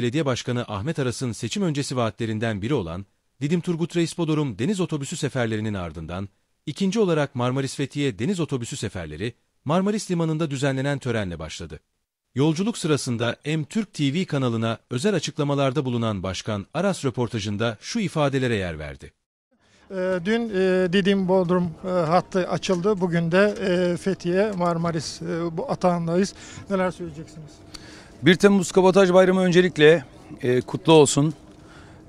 Belediye Başkanı Ahmet Aras'ın seçim öncesi vaatlerinden biri olan Didim Turgut Reis deniz otobüsü seferlerinin ardından ikinci olarak Marmaris Fethiye deniz otobüsü seferleri Marmaris Limanı'nda düzenlenen törenle başladı. Yolculuk sırasında M Türk TV kanalına özel açıklamalarda bulunan Başkan Aras röportajında şu ifadelere yer verdi. Ee, dün e, Didim Bodrum e, hattı açıldı. Bugün de e, Fethiye Marmaris bu atağındayız. Neler söyleyeceksiniz? 1 Temmuz Kabotaj Bayramı öncelikle e, kutlu olsun.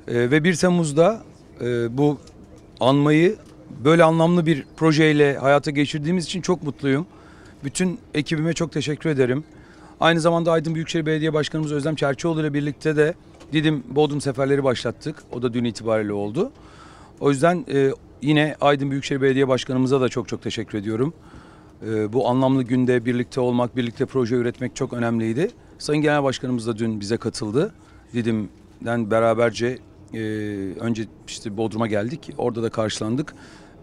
E, ve 1 Temmuz'da e, bu anmayı böyle anlamlı bir projeyle hayata geçirdiğimiz için çok mutluyum. Bütün ekibime çok teşekkür ederim. Aynı zamanda Aydın Büyükşehir Belediye Başkanımız Özlem Çerçioğlu ile birlikte de Didim Bodrum seferleri başlattık. O da dün itibariyle oldu. O yüzden e, yine Aydın Büyükşehir Belediye Başkanımıza da çok çok teşekkür ediyorum. E, bu anlamlı günde birlikte olmak, birlikte proje üretmek çok önemliydi. Sayın Genel Başkanımız da dün bize katıldı. Didim'den beraberce e, önce işte Bodrum'a geldik. Orada da karşılandık.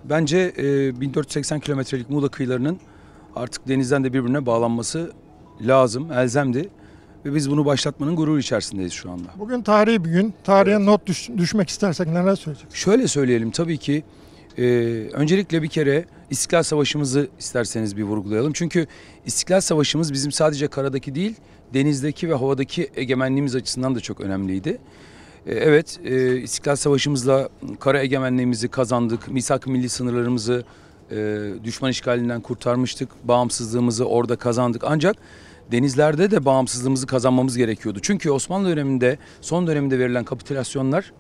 Bence e, 1480 kilometrelik Muğla kıyılarının artık denizden de birbirine bağlanması lazım, elzemdi. Ve biz bunu başlatmanın gururu içerisindeyiz şu anda. Bugün tarihi bir gün. Tarihe evet. not düş, düşmek istersek neler söyleyeceksin? Şöyle söyleyelim tabii ki e, öncelikle bir kere İstiklal Savaşı'mızı isterseniz bir vurgulayalım. Çünkü İstiklal Savaşı'mız bizim sadece karadaki değil denizdeki ve havadaki egemenliğimiz açısından da çok önemliydi. E, evet, e, İstiklal Savaşımızla kara egemenliğimizi kazandık. Misak milli sınırlarımızı e, düşman işgalinden kurtarmıştık. Bağımsızlığımızı orada kazandık. Ancak denizlerde de bağımsızlığımızı kazanmamız gerekiyordu. Çünkü Osmanlı döneminde, son döneminde verilen kapitülasyonlar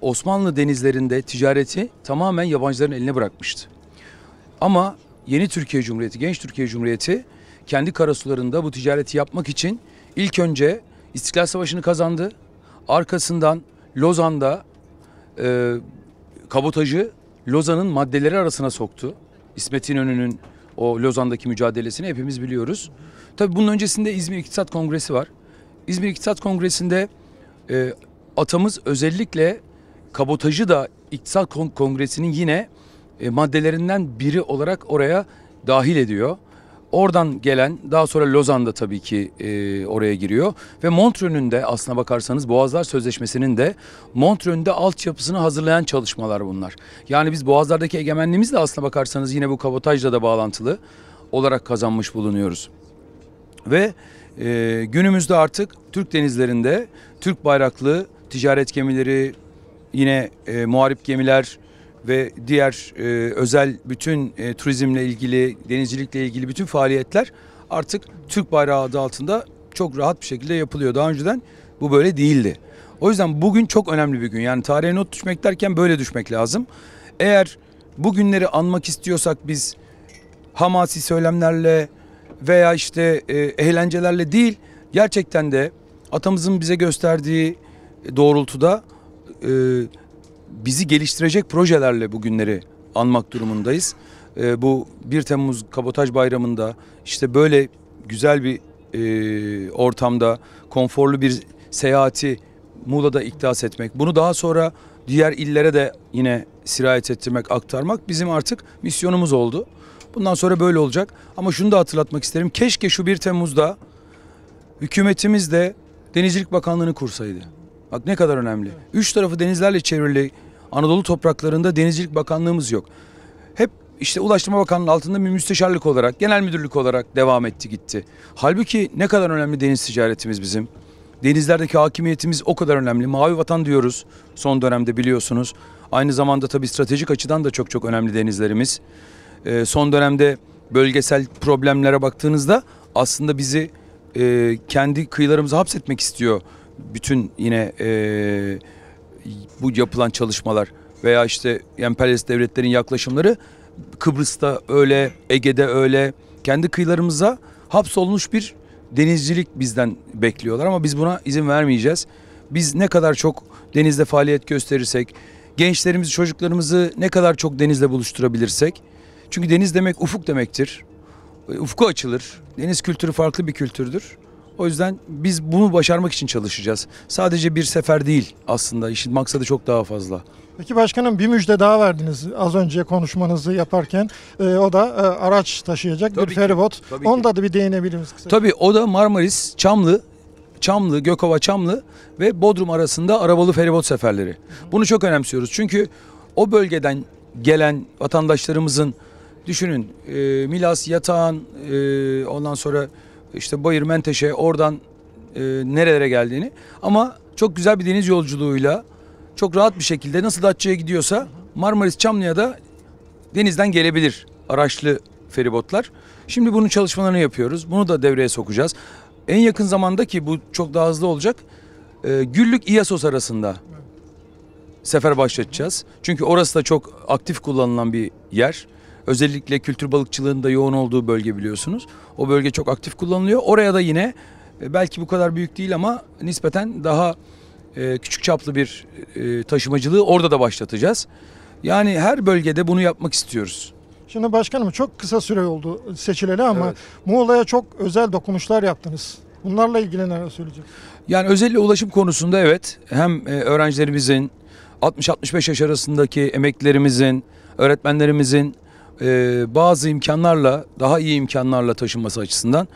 Osmanlı denizlerinde ticareti tamamen yabancıların eline bırakmıştı. Ama yeni Türkiye Cumhuriyeti, genç Türkiye Cumhuriyeti kendi karasularında bu ticareti yapmak için ilk önce İstiklal Savaşı'nı kazandı. Arkasından Lozan'da e, kabotajı Lozan'ın maddeleri arasına soktu. İsmet İnönü'nün o Lozan'daki mücadelesini hepimiz biliyoruz. Tabii bunun öncesinde İzmir İktisat Kongresi var. İzmir İktisat Kongresi'nde e, atamız özellikle kabotajı da İktisat Kongresi'nin yine e, maddelerinden biri olarak oraya dahil ediyor. Oradan gelen daha sonra Lozan'da tabii ki e, oraya giriyor ve Montreux'ün de aslına bakarsanız Boğazlar Sözleşmesi'nin de Montreux'ünde altyapısını hazırlayan çalışmalar bunlar. Yani biz Boğazlar'daki de aslına bakarsanız yine bu kabotajla da bağlantılı olarak kazanmış bulunuyoruz. Ve e, günümüzde artık Türk denizlerinde Türk bayraklı ticaret gemileri, yine e, muharip gemiler, ve diğer e, özel bütün e, turizmle ilgili, denizcilikle ilgili bütün faaliyetler artık Türk bayrağı adı altında çok rahat bir şekilde yapılıyor. Daha önceden bu böyle değildi. O yüzden bugün çok önemli bir gün. Yani tarihe not düşmek derken böyle düşmek lazım. Eğer bu günleri anmak istiyorsak biz hamasi söylemlerle veya işte e, eğlencelerle değil, gerçekten de atamızın bize gösterdiği doğrultuda e, bizi geliştirecek projelerle bugünleri anmak durumundayız. E, bu 1 Temmuz Kabotaj Bayramı'nda işte böyle güzel bir e, ortamda konforlu bir seyahati Muğla'da iktas etmek. Bunu daha sonra diğer illere de yine sirayet ettirmek, aktarmak bizim artık misyonumuz oldu. Bundan sonra böyle olacak. Ama şunu da hatırlatmak isterim. Keşke şu 1 Temmuz'da hükümetimiz de Denizcilik Bakanlığı'nı kursaydı. Bak ne kadar önemli. Üç tarafı denizlerle çevrili Anadolu topraklarında Denizcilik Bakanlığımız yok. Hep işte Ulaştırma Bakanlığı altında bir müsteşarlık olarak, genel müdürlük olarak devam etti gitti. Halbuki ne kadar önemli deniz ticaretimiz bizim. Denizlerdeki hakimiyetimiz o kadar önemli. Mavi vatan diyoruz son dönemde biliyorsunuz. Aynı zamanda tabii stratejik açıdan da çok çok önemli denizlerimiz. Ee, son dönemde bölgesel problemlere baktığınızda aslında bizi e, kendi kıyılarımıza hapsetmek istiyor. Bütün yine e, bu yapılan çalışmalar veya işte emperyalist devletlerin yaklaşımları Kıbrıs'ta öyle, Ege'de öyle kendi kıyılarımıza hapsolmuş bir denizcilik bizden bekliyorlar ama biz buna izin vermeyeceğiz. Biz ne kadar çok denizde faaliyet gösterirsek, gençlerimizi, çocuklarımızı ne kadar çok denizle buluşturabilirsek. Çünkü deniz demek ufuk demektir. Ufku açılır. Deniz kültürü farklı bir kültürdür. O yüzden biz bunu başarmak için çalışacağız. Sadece bir sefer değil aslında işin maksadı çok daha fazla. Peki başkanım bir müjde daha verdiniz az önce konuşmanızı yaparken. E, o da e, araç taşıyacak tabii bir feribot. Tabii Onda ki. da bir değinebilir misiniz? Tabii o da Marmaris, Çamlı Çamlı, Gökova Çamlı ve Bodrum arasında arabalı feribot seferleri. Bunu çok önemsiyoruz. Çünkü o bölgeden gelen vatandaşlarımızın düşünün e, Milas, Yatağan, e, ondan sonra işte Bayır Menteşe oradan e, nerelere geldiğini ama çok güzel bir deniz yolculuğuyla çok rahat bir şekilde nasıl Datça'ya gidiyorsa Marmaris Çamlı'ya da denizden gelebilir araçlı feribotlar. Şimdi bunun çalışmalarını yapıyoruz. Bunu da devreye sokacağız. En yakın zamanda ki bu çok daha hızlı olacak. E, Güllük İyasos arasında sefer başlatacağız. Çünkü orası da çok aktif kullanılan bir yer. Özellikle kültür balıkçılığında yoğun olduğu bölge biliyorsunuz. O bölge çok aktif kullanılıyor. Oraya da yine e, belki bu kadar büyük değil ama nispeten daha e, küçük çaplı bir e, taşımacılığı orada da başlatacağız. Yani her bölgede bunu yapmak istiyoruz. Şimdi başkanım çok kısa süre oldu seçileli ama evet. Muğla'ya çok özel dokunuşlar yaptınız. Bunlarla ilgili neler söyleyeceğim? Yani özellikle ulaşım konusunda evet hem öğrencilerimizin 60-65 yaş arasındaki emeklerimizin, öğretmenlerimizin ee, bazı imkanlarla daha iyi imkanlarla taşınması açısından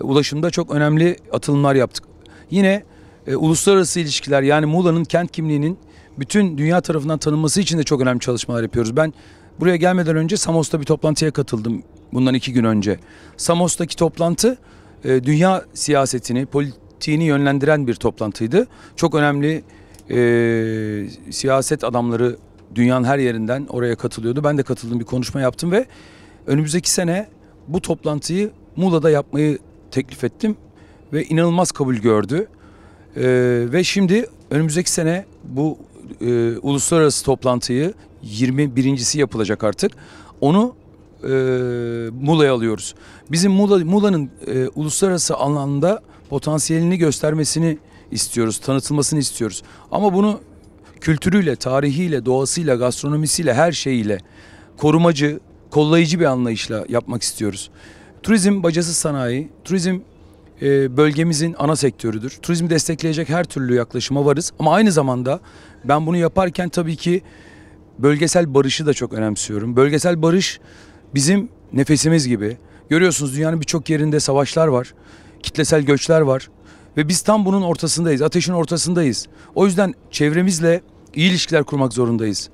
e, ulaşımda çok önemli atılımlar yaptık. Yine e, uluslararası ilişkiler yani Muğla'nın kent kimliğinin bütün dünya tarafından tanınması için de çok önemli çalışmalar yapıyoruz. Ben buraya gelmeden önce Samos'ta bir toplantıya katıldım bundan iki gün önce. Samos'taki toplantı e, dünya siyasetini, politiğini yönlendiren bir toplantıydı. Çok önemli e, siyaset adamları dünyanın her yerinden oraya katılıyordu. Ben de katıldım bir konuşma yaptım ve önümüzdeki sene bu toplantıyı Muğla'da yapmayı teklif ettim ve inanılmaz kabul gördü. Ee, ve şimdi önümüzdeki sene bu e, uluslararası toplantıyı 21.si yapılacak artık. Onu e, Muğla'ya alıyoruz. Bizim Muğla, Muğla'nın e, uluslararası alanda potansiyelini göstermesini istiyoruz, tanıtılmasını istiyoruz. Ama bunu kültürüyle, tarihiyle, doğasıyla, gastronomisiyle, her şeyiyle korumacı, kollayıcı bir anlayışla yapmak istiyoruz. Turizm bacası sanayi, turizm e, bölgemizin ana sektörüdür. Turizmi destekleyecek her türlü yaklaşıma varız ama aynı zamanda ben bunu yaparken tabii ki bölgesel barışı da çok önemsiyorum. Bölgesel barış bizim nefesimiz gibi. Görüyorsunuz dünyanın birçok yerinde savaşlar var, kitlesel göçler var ve biz tam bunun ortasındayız, ateşin ortasındayız. O yüzden çevremizle iyi ilişkiler kurmak zorundayız.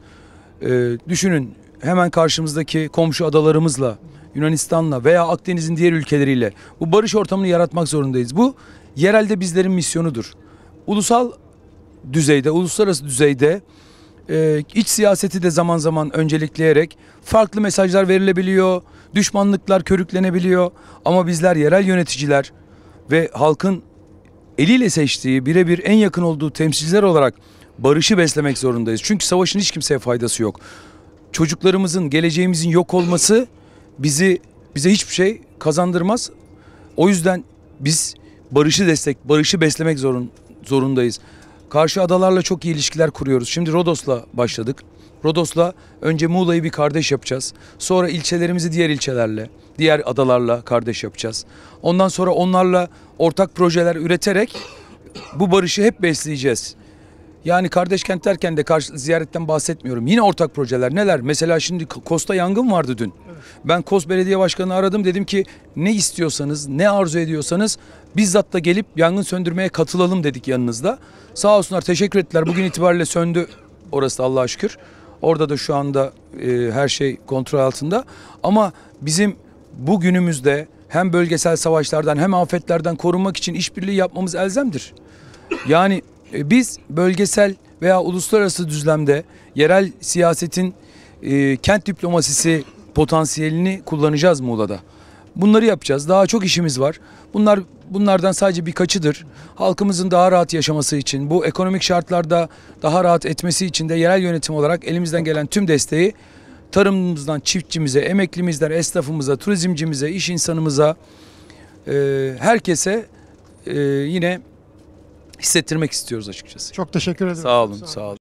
E, düşünün hemen karşımızdaki komşu adalarımızla, Yunanistan'la veya Akdeniz'in diğer ülkeleriyle bu barış ortamını yaratmak zorundayız. Bu yerelde bizlerin misyonudur. Ulusal düzeyde, uluslararası düzeyde e, iç siyaseti de zaman zaman öncelikleyerek farklı mesajlar verilebiliyor, düşmanlıklar körüklenebiliyor ama bizler yerel yöneticiler ve halkın eliyle seçtiği birebir en yakın olduğu temsilciler olarak barışı beslemek zorundayız. Çünkü savaşın hiç kimseye faydası yok. Çocuklarımızın, geleceğimizin yok olması bizi bize hiçbir şey kazandırmaz. O yüzden biz barışı destek, barışı beslemek zorun, zorundayız. Karşı adalarla çok iyi ilişkiler kuruyoruz. Şimdi Rodos'la başladık. Rodos'la önce Muğla'yı bir kardeş yapacağız. Sonra ilçelerimizi diğer ilçelerle, diğer adalarla kardeş yapacağız. Ondan sonra onlarla ortak projeler üreterek bu barışı hep besleyeceğiz. Yani kardeş kent derken de karşı ziyaretten bahsetmiyorum. Yine ortak projeler neler? Mesela şimdi Kosta yangın vardı dün. Evet. Ben Kos Belediye Başkanı'nı aradım. Dedim ki ne istiyorsanız, ne arzu ediyorsanız bizzat da gelip yangın söndürmeye katılalım dedik yanınızda. Sağ olsunlar teşekkür ettiler. Bugün itibariyle söndü orası da Allah'a şükür. Orada da şu anda e, her şey kontrol altında. Ama bizim bu günümüzde hem bölgesel savaşlardan hem afetlerden korunmak için işbirliği yapmamız elzemdir. Yani e, biz bölgesel veya uluslararası düzlemde yerel siyasetin e, kent diplomasisi potansiyelini kullanacağız Muğla'da. Bunları yapacağız. Daha çok işimiz var. Bunlar bunlardan sadece birkaçıdır. Halkımızın daha rahat yaşaması için, bu ekonomik şartlarda daha rahat etmesi için de yerel yönetim olarak elimizden gelen tüm desteği tarımımızdan çiftçimize, emeklimizden esnafımıza, turizmcimize, iş insanımıza, e, herkese e, yine hissettirmek istiyoruz açıkçası. Çok teşekkür ederim. Sağ olun, sağ olun. Sağ olun.